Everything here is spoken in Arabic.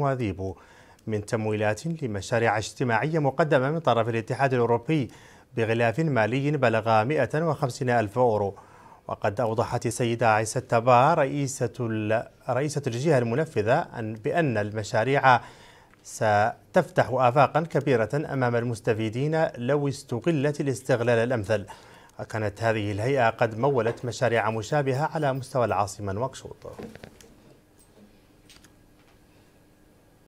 وذيب من تمويلات لمشاريع اجتماعية مقدمة من طرف الاتحاد الأوروبي بغلاف مالي بلغ 150 ألف أورو وقد أوضحت السيدة عيسى التبا رئيسة, رئيسة الجهة المنفذة أن بأن المشاريع ستفتح آفاقا كبيرة أمام المستفيدين لو استغلت الاستغلال الأمثل وكانت هذه الهيئة قد مولت مشاريع مشابهة على مستوى العاصمة نواكشوط